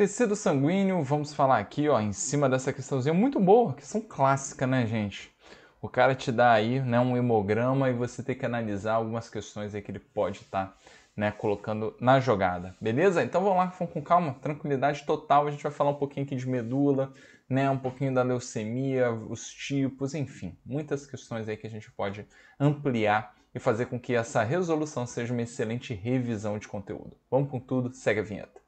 Tecido sanguíneo, vamos falar aqui, ó, em cima dessa questãozinha muito boa, questão clássica, né, gente? O cara te dá aí, né, um hemograma e você tem que analisar algumas questões aí que ele pode estar, tá, né, colocando na jogada. Beleza? Então vamos lá, vamos com calma, tranquilidade total, a gente vai falar um pouquinho aqui de medula, né, um pouquinho da leucemia, os tipos, enfim, muitas questões aí que a gente pode ampliar e fazer com que essa resolução seja uma excelente revisão de conteúdo. Vamos com tudo, segue a vinheta.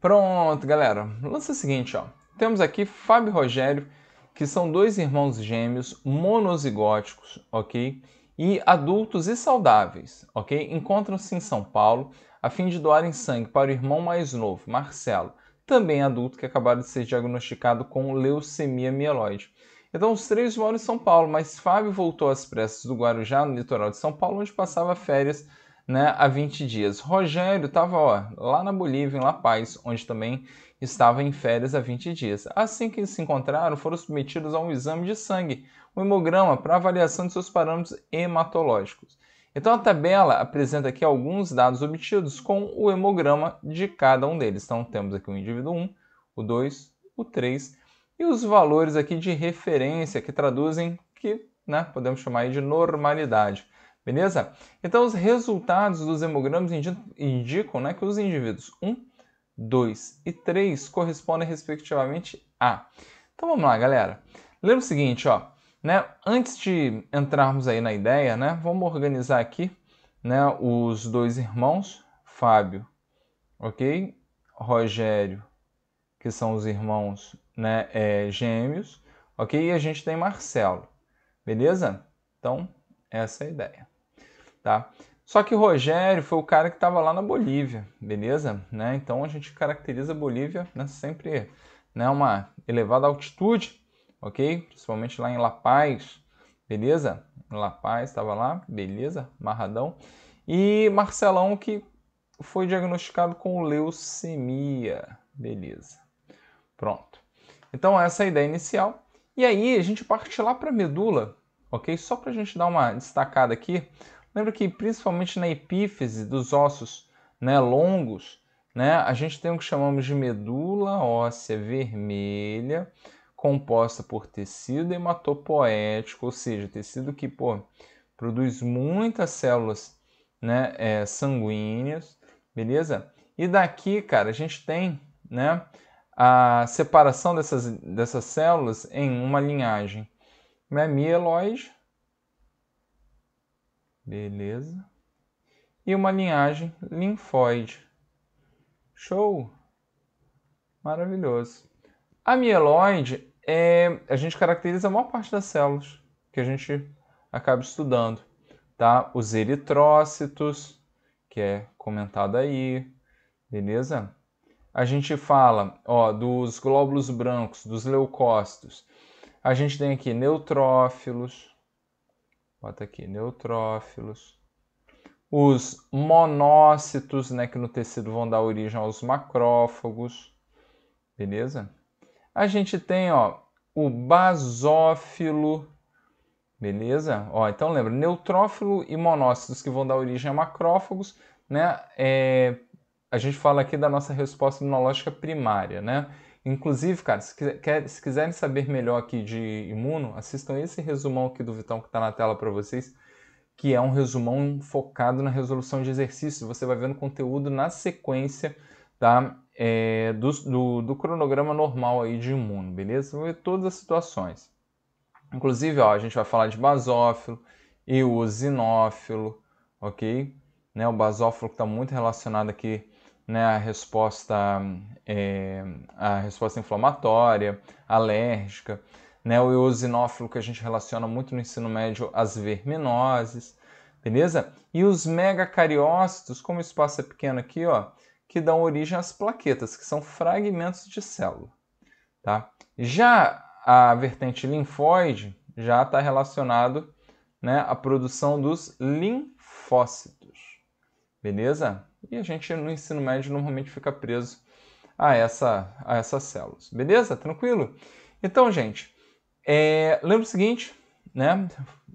Pronto, galera. Lance o seguinte, ó. Temos aqui Fábio e Rogério, que são dois irmãos gêmeos monozigóticos, ok? E adultos e saudáveis, ok? Encontram-se em São Paulo a fim de doarem sangue para o irmão mais novo, Marcelo, também adulto que acabaram de ser diagnosticado com leucemia mieloide. Então os três moram em São Paulo, mas Fábio voltou às pressas do Guarujá, no litoral de São Paulo, onde passava férias né, há 20 dias. Rogério estava lá na Bolívia, em La Paz, onde também estava em férias há 20 dias. Assim que se encontraram, foram submetidos a um exame de sangue, um hemograma, para avaliação de seus parâmetros hematológicos. Então a tabela apresenta aqui alguns dados obtidos com o hemograma de cada um deles. Então temos aqui o indivíduo 1, o 2, o 3 e os valores aqui de referência que traduzem que né, podemos chamar de normalidade. Beleza? Então, os resultados dos hemogramas indicam né, que os indivíduos 1, 2 e 3 correspondem respectivamente a. Então, vamos lá, galera. Lembra o seguinte, ó, né, antes de entrarmos aí na ideia, né, vamos organizar aqui né, os dois irmãos, Fábio, ok? Rogério, que são os irmãos né, é, Gêmeos, ok? E a gente tem Marcelo, beleza? Então, essa é a ideia, tá? Só que Rogério foi o cara que estava lá na Bolívia, beleza? Né? Então a gente caracteriza a Bolívia né, sempre né, uma elevada altitude, ok? Principalmente lá em La Paz, beleza? La Paz estava lá, beleza? Marradão. E Marcelão que foi diagnosticado com leucemia, beleza? Pronto. Então essa é a ideia inicial. E aí a gente parte lá para a medula, ok? Só para a gente dar uma destacada aqui. Lembra que principalmente na epífise dos ossos né, longos, né, a gente tem o que chamamos de medula óssea vermelha, composta por tecido hematopoético, ou seja, tecido que pô, produz muitas células né, é, sanguíneas, beleza? E daqui, cara, a gente tem né, a separação dessas, dessas células em uma linhagem Mieloide. beleza, e uma linhagem linfóide. Show! Maravilhoso. A mieloide é a gente caracteriza a maior parte das células que a gente acaba estudando, tá? Os eritrócitos, que é comentado aí, beleza? a gente fala ó, dos glóbulos brancos, dos leucócitos. A gente tem aqui neutrófilos, bota aqui neutrófilos, os monócitos, né, que no tecido vão dar origem aos macrófagos, beleza? A gente tem ó, o basófilo, beleza? Ó, então lembra, neutrófilo e monócitos que vão dar origem a macrófagos, né? É, a gente fala aqui da nossa resposta imunológica primária, né? Inclusive, cara, se, quer, se quiserem saber melhor aqui de imuno, assistam esse resumão aqui do Vitão que está na tela para vocês, que é um resumão focado na resolução de exercícios. Você vai vendo conteúdo na sequência tá? É, do, do, do, cronograma normal aí de imuno, beleza? Você vai ver todas as situações. Inclusive, ó, a gente vai falar de basófilo, e eosinófilo, ok? Né, o basófilo que está muito relacionado aqui né, a resposta é, a resposta inflamatória, alérgica, né, o eosinófilo que a gente relaciona muito no ensino médio às verminoses, beleza? E os megacariócitos, como o espaço é pequeno aqui, ó, que dão origem às plaquetas, que são fragmentos de célula, tá? Já a vertente linfóide já está relacionado né, à produção dos linfócitos, beleza? E a gente no ensino médio normalmente fica preso a, essa, a essas células. Beleza? Tranquilo? Então, gente, é, lembra o seguinte, né?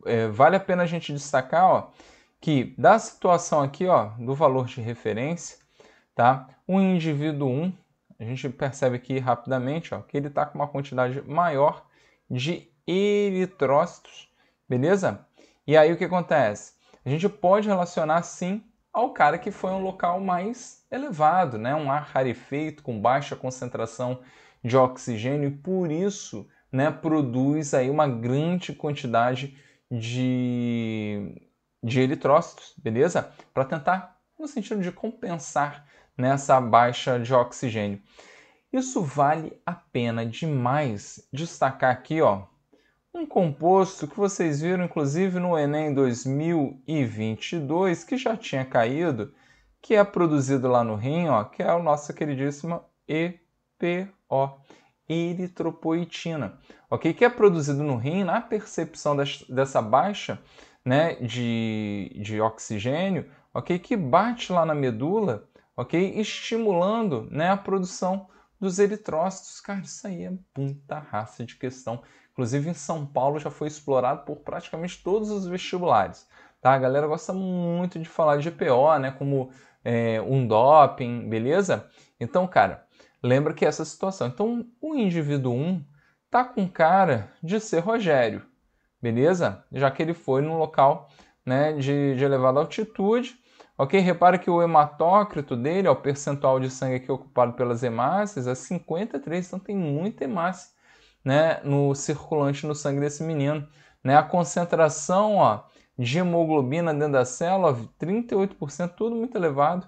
É, vale a pena a gente destacar ó, que da situação aqui ó, do valor de referência, tá? O indivíduo 1, a gente percebe aqui rapidamente ó, que ele está com uma quantidade maior de eritrócitos, beleza? E aí o que acontece? A gente pode relacionar sim ao cara que foi um local mais elevado, né? um ar rarefeito com baixa concentração de oxigênio e por isso né, produz aí uma grande quantidade de, de eritrócitos, beleza? Para tentar, no sentido de compensar nessa né, baixa de oxigênio. Isso vale a pena demais destacar aqui, ó, um composto que vocês viram inclusive no Enem 2022, que já tinha caído, que é produzido lá no rim, ó, que é a nossa queridíssima EPO, eritropoetina, ok? Que é produzido no rim na percepção dessa baixa né, de, de oxigênio, ok? Que bate lá na medula, ok? Estimulando né, a produção dos eritrócitos. Cara, isso aí é muita raça de questão. Inclusive em São Paulo já foi explorado por praticamente todos os vestibulares. Tá? A galera gosta muito de falar de GPO, né? Como é, um doping, beleza? Então, cara, lembra que é essa situação. Então, o indivíduo 1 tá com cara de ser Rogério, beleza? Já que ele foi num local né, de, de elevada altitude, Ok? Repara que o hematócrito dele, ó, o percentual de sangue aqui ocupado pelas hemácias, é 53, então tem muita hemácia né, no circulante no sangue desse menino. Né? A concentração ó, de hemoglobina dentro da célula, 38%, tudo muito elevado.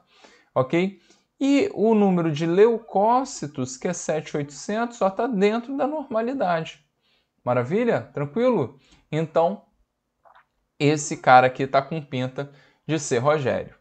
Ok? E o número de leucócitos, que é 7,800, só está dentro da normalidade. Maravilha? Tranquilo? Então, esse cara aqui está com pinta de ser Rogério.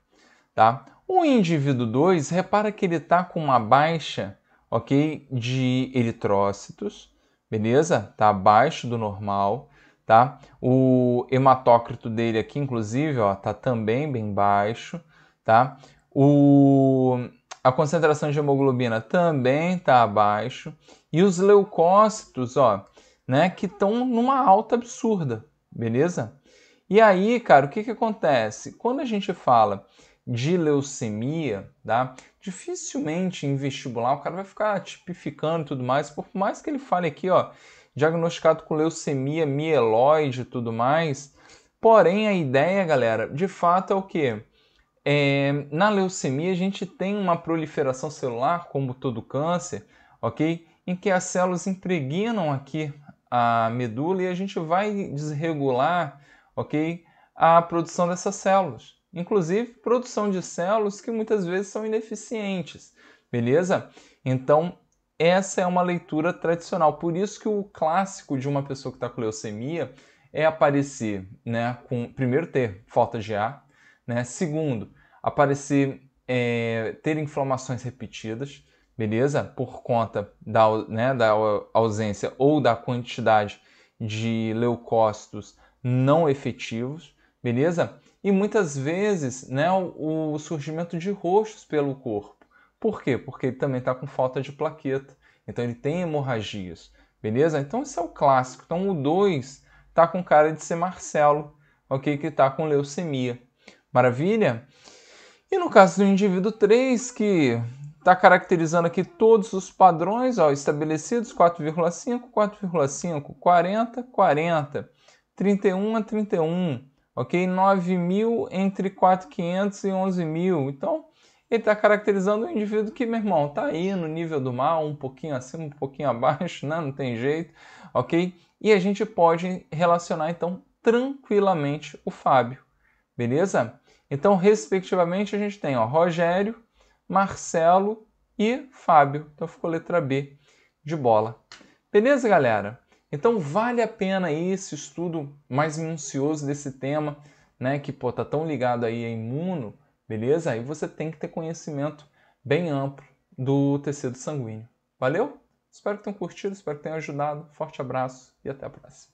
Tá? O indivíduo 2, repara que ele está com uma baixa ok, de eritrócitos, beleza? Está abaixo do normal. Tá? O hematócrito dele aqui, inclusive, está também bem baixo. Tá? O, a concentração de hemoglobina também está abaixo. E os leucócitos, ó, né, que estão numa alta absurda, beleza? E aí, cara, o que, que acontece? Quando a gente fala de leucemia, tá? Dificilmente em vestibular o cara vai ficar tipificando e tudo mais, por mais que ele fale aqui, ó, diagnosticado com leucemia, mieloide e tudo mais. Porém, a ideia, galera, de fato é o quê? É, na leucemia a gente tem uma proliferação celular, como todo câncer, ok? Em que as células impregnam aqui a medula e a gente vai desregular ok? A produção dessas células, inclusive produção de células que muitas vezes são ineficientes, beleza? Então, essa é uma leitura tradicional. Por isso que o clássico de uma pessoa que está com leucemia é aparecer, né, com primeiro ter falta de ar, né? Segundo, aparecer é, ter inflamações repetidas, beleza? Por conta da, né, da ausência ou da quantidade de leucócitos não efetivos, beleza? E muitas vezes né, o, surgimento de roxos pelo corpo. Por quê? Porque ele também está com falta de plaqueta, então ele tem hemorragias, beleza? Então esse é o clássico. Então o 2 está com cara de ser Marcelo, ok? Que está com leucemia. Maravilha? E no caso do indivíduo 3, que está caracterizando aqui todos os padrões ó, estabelecidos, 4,5, 4,5, 40, 40. 31 a 31, ok? 9 mil entre 4.500 e 11 mil. Então, ele está caracterizando um indivíduo que, meu irmão, está aí no nível do mal, um pouquinho acima, um pouquinho abaixo, né? não tem jeito, ok? E a gente pode relacionar, então, tranquilamente o Fábio, beleza? Então, respectivamente, a gente tem ó, Rogério, Marcelo e Fábio. Então, ficou letra B de bola. Beleza, galera? Então vale a pena esse estudo mais minucioso desse tema, né, que pô, tá tão ligado aí a imuno, beleza? Aí você tem que ter conhecimento bem amplo do tecido sanguíneo. Valeu? Espero que tenham curtido, espero que tenham ajudado. Forte abraço e até a próxima.